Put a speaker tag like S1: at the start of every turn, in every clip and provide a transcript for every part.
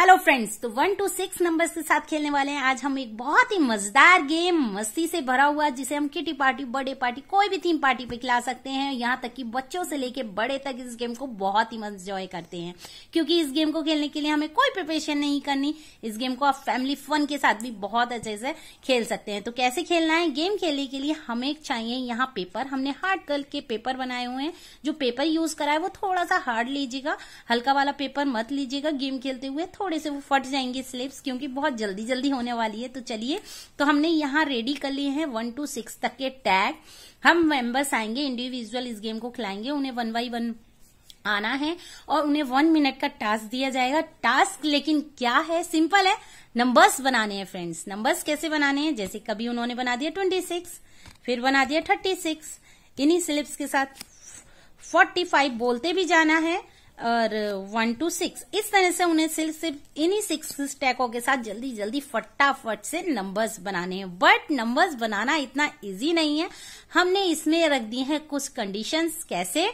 S1: hello friends तो one two six number के साथ खेलने वाले हैं आज हम एक बहुत ही मजेदार गेम मस्ती से भरा हुआ जिसे हम किटी पार्टी बर्थडे पार्टी कोई भी थीम पार्टी पे खिला सकते हैं यहाँ तक कि बच्चों से लेके बड़े तक इस गेम को बहुत ही मजॉय करते हैं क्योंकि इस गेम को खेलने के लिए हमें कोई प्रिपरेशन नहीं करनी इस गेम को आप फैमिली फन के साथ भी बहुत अच्छे से खेल सकते हैं तो कैसे खेलना है गेम खेलने के लिए हमें चाहिए यहाँ पेपर हमने हार्ड कल के पेपर बनाए हुए हैं जो पेपर यूज करा है वो थोड़ा सा हार्ड लीजिएगा हल्का वाला पेपर मत लीजिएगा गेम खेलते हुए थोड़ा थोड़े से वो फट जाएंगे स्लिप्स क्योंकि बहुत जल्दी जल्दी होने वाली है तो चलिए तो हमने यहाँ रेडी कर लिए हैं वन टू सिक्स तक के टैग हम मेंबर्स आएंगे इंडिविजुअल इस गेम को खिलाएंगे उन्हें वन बाई वन आना है और उन्हें वन मिनट का टास्क दिया जाएगा टास्क लेकिन क्या है सिंपल है नंबर्स बनाने हैं फ्रेंड्स नंबर्स कैसे बनाने हैं जैसे कभी उन्होंने बना दिया ट्वेंटी सिक्स फिर बना दिया थर्टी सिक्स इन्हीं स्लिप्स के साथ फोर्टी फाइव बोलते भी जाना है और वन टू सिक्स इस तरह से उन्हें सिर्फ सिर्फ इन्हीं सिक्स टैकों के साथ जल्दी जल्दी फटाफट से नंबर्स बनाने हैं बट नंबर्स बनाना इतना इजी नहीं है हमने इसमें रख दिए हैं कुछ कंडीशंस कैसे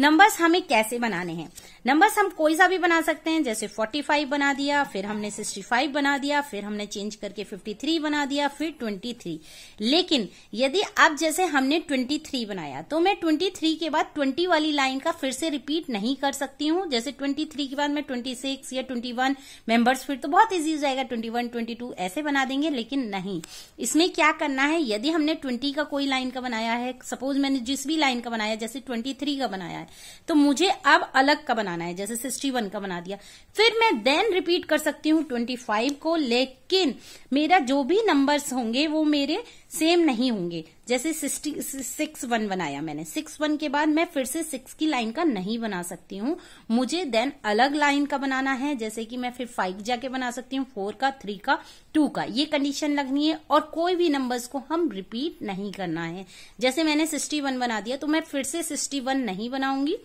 S1: नंबर्स हमें कैसे बनाने हैं नंबर्स हम कोई सा भी बना सकते हैं जैसे 45 बना दिया फिर हमने 65 बना दिया फिर हमने चेंज करके 53 बना दिया फिर 23 लेकिन यदि अब जैसे हमने 23 बनाया तो मैं 23 के बाद 20 वाली लाइन का फिर से रिपीट नहीं कर सकती हूँ जैसे 23 के बाद मैं 26 या 21 मेंबर्स फिर तो बहुत ईजी हो जाएगा ट्वेंटी वन ऐसे बना देंगे लेकिन नहीं इसमें क्या करना है यदि हमने ट्वेंटी का कोई लाइन का बनाया है सपोज मैंने जिस भी लाइन का बनाया जैसे ट्वेंटी का बनाया है तो मुझे अब अलग का बनाना है जैसे सिक्सटी वन का बना दिया फिर मैं देन रिपीट कर सकती हूँ ट्वेंटी फाइव को लेकिन मेरा जो भी नंबर्स होंगे वो मेरे सेम नहीं होंगे जैसे सिक्सटी सिक्स वन बनाया मैंने सिक्स वन के बाद मैं फिर से सिक्स की लाइन का नहीं बना सकती हूँ मुझे देन अलग लाइन का बनाना है जैसे कि मैं फिर फाइव जाके बना सकती हूँ फोर का थ्री का टू का ये कंडीशन लगनी है और कोई भी नंबर्स को हम रिपीट नहीं करना है जैसे मैंने सिक्सटी वन बना दिया तो मैं फिर से सिक्सटी वन नहीं बनाऊंगी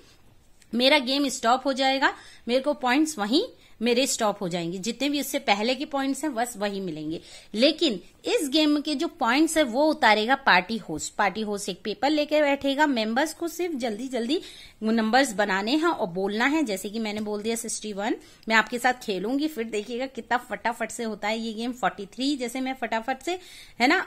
S1: मेरा गेम स्टॉप हो जाएगा मेरे को पॉइंट्स वहीं मेरे स्टॉप हो जाएंगे जितने भी उससे पहले के पॉइंट्स हैं बस वही मिलेंगे लेकिन इस गेम के जो पॉइंट्स है वो उतारेगा पार्टी होस्ट पार्टी होस्ट एक पेपर लेके बैठेगा मेंबर्स को सिर्फ जल्दी जल्दी नंबर्स बनाने हैं और बोलना है जैसे कि मैंने बोल दिया सिक्सटी वन मैं आपके साथ खेलूंगी फिर देखिएगा कितना फटाफट से होता है ये गेम फोर्टी थ्री जैसे मैं फटाफट से है ना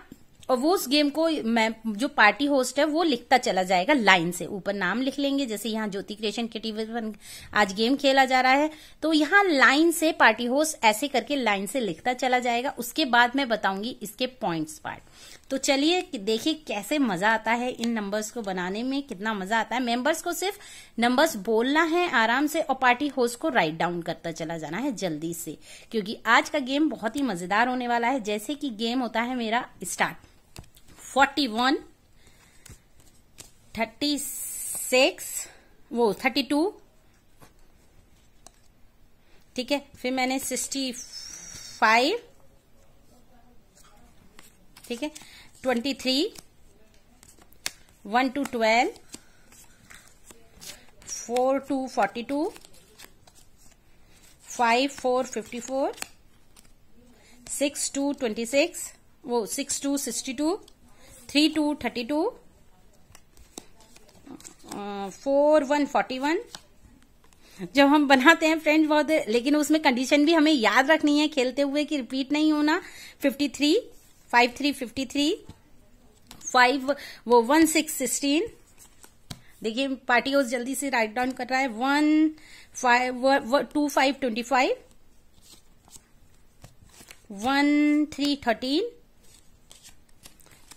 S1: और वो उस गेम को मैं जो पार्टी होस्ट है वो लिखता चला जाएगा लाइन से ऊपर नाम लिख लेंगे जैसे यहाँ ज्योति क्रिएशन के टीवी पर आज गेम खेला जा रहा है तो यहाँ लाइन से पार्टी होस्ट ऐसे करके लाइन से लिखता चला जाएगा उसके बाद मैं बताऊंगी इसके पॉइंट्स पार्ट तो चलिए देखिए कैसे मजा आता है इन नंबर्स को बनाने में कितना मजा आता है मेंबर्स को सिर्फ नंबर्स बोलना है आराम से और पार्टी होस्ट को राइट डाउन करता चला जाना है जल्दी से क्योंकि आज का गेम बहुत ही मजेदार होने वाला है जैसे कि गेम होता है मेरा start forty one thirty six वो थर्टी टू ठीक है फिर मैंने सिक्सटी फाइव ठीक है twenty three one two twelve four two forty two five four fifty four six two twenty six वो six two sixty two three two thirty two four one forty one जब हम बनाते हैं friend बहुत लेकिन उसमें कंडीशन भी हमें याद रखनी है खेलते हुए कि रिपीट नहीं होना fifty three five three fifty three five वो वन सिक्स सिक्सटीन देखिए पार्टी हाउस जल्दी से राइट डाउन कर रहा है one five two five twenty five one three thirteen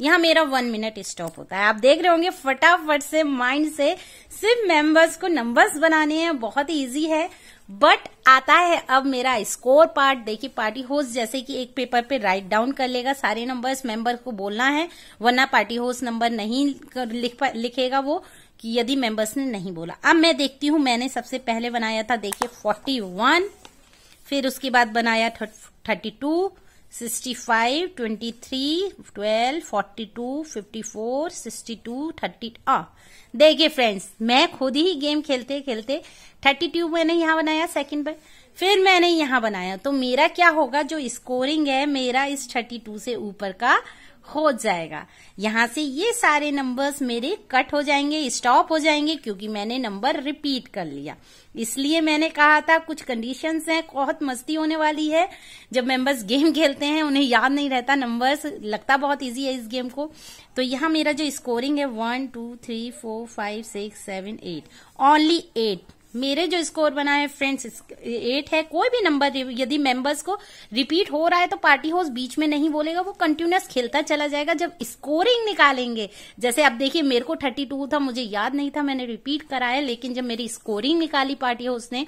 S1: यहाँ मेरा वन मिनट स्टॉप होता है आप देख रहे होंगे फटाफट से माइंड से सिर्फ मेंबर्स को नंबर्स बनाने हैं बहुत इजी है बट आता है अब मेरा स्कोर पार्ट देखिए पार्टी होस्ट जैसे कि एक पेपर पे राइट डाउन कर लेगा सारे नंबर्स मेंबर को बोलना है वरना पार्टी होस्ट नंबर नहीं लिख लिखेगा वो कि यदि मेंबर्स ने नहीं बोला अब मैं देखती हूँ मैंने सबसे पहले बनाया था देखिये फोर्टी वन फिर उसके बाद बनाया thirty two sixty five twenty three twelve forty two fifty four sixty two thirty आ देखिए फ्रेंड्स मैं खुद ही गेम खेलते खेलते थर्टी टू मैंने यहाँ बनाया सेकंड पर फिर मैंने यहाँ बनाया तो मेरा क्या होगा जो स्कोरिंग है मेरा इस थर्टी टू से ऊपर का हो जाएगा यहां से ये सारे नंबर्स मेरे कट हो जाएंगे स्टॉप हो जाएंगे क्योंकि मैंने नंबर रिपीट कर लिया इसलिए मैंने कहा था कुछ कंडीशंस हैं बहुत मस्ती होने वाली है जब मेंबर्स गेम खेलते हैं उन्हें याद नहीं रहता नंबर्स लगता बहुत इजी है इस गेम को तो यहां मेरा जो स्कोरिंग है one two three four five six seven eight only eight मेरे जो स्कोर बना है फ्रेंड्स एट है कोई भी नंबर यदि मेंबर्स को रिपीट हो रहा है तो पार्टी होस्ट बीच में नहीं बोलेगा वो कंटिन्यूस खेलता चला जाएगा जब स्कोरिंग निकालेंगे जैसे आप देखिए मेरे को थर्टी टू था मुझे याद नहीं था मैंने रिपीट कराया लेकिन जब मेरी स्कोरिंग निकाली पार्टी होस्ट ने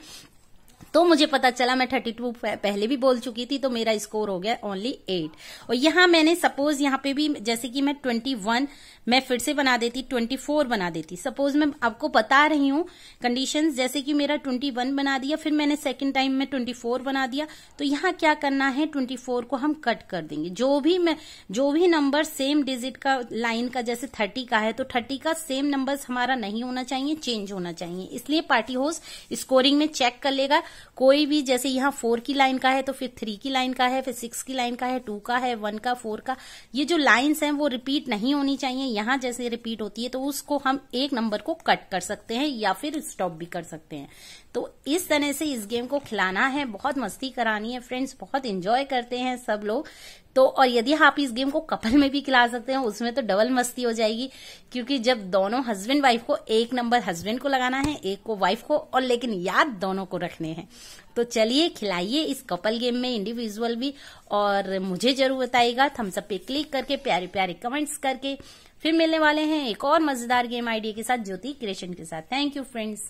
S1: तो मुझे पता चला मैं थर्टी टू पहले भी बोल चुकी थी तो मेरा स्कोर हो गया ओनली एट और यहां मैंने सपोज यहां पे भी जैसे कि मैं ट्वेंटी वन मैं फिर से बना देती ट्वेंटी फोर बना देती सपोज मैं आपको बता रही हूं कंडीशन जैसे कि मेरा ट्वेंटी वन बना दिया फिर मैंने सेकेंड टाइम में ट्वेंटी फोर बना दिया तो यहां क्या करना है ट्वेंटी फोर को हम कट कर देंगे जो भी मैं जो भी नंबर सेम डिजिट का लाइन का जैसे थर्टी का है तो थर्टी का सेम नंबर हमारा नहीं होना चाहिए चेंज होना चाहिए इसलिए पार्टी होस्ट स्कोरिंग में चेक कर लेगा कोई भी जैसे यहाँ फोर की लाइन का है तो फिर थ्री की लाइन का है फिर सिक्स की लाइन का है टू का है वन का फोर का ये जो लाइन्स हैं वो रिपीट नहीं होनी चाहिए यहाँ जैसे रिपीट होती है तो उसको हम एक नंबर को कट कर सकते हैं या फिर स्टॉप भी कर सकते हैं तो इस तरह से इस गेम को खिलाना है बहुत मस्ती करानी है फ्रेंड्स बहुत इंजॉय करते हैं सब लोग तो और यदि आप हाँ इस गेम को कपल में भी खिला सकते हैं उसमें तो डबल मस्ती हो जाएगी क्योंकि जब दोनों हस्बैंड वाइफ को एक नंबर हस्बैंड को लगाना है एक को वाइफ को और लेकिन याद दोनों को रखने हैं तो चलिए खिलाइए इस कपल गेम में इंडिविजुअल भी और मुझे जरूर बताइएगा थम्सअप पे क्लिक करके प्यारे प्यारे कमेंट्स करके फिर मिलने वाले हैं एक और मजेदार गेम आइडिया के साथ ज्योति क्रिएशन के साथ थैंक यू फ्रेंड्स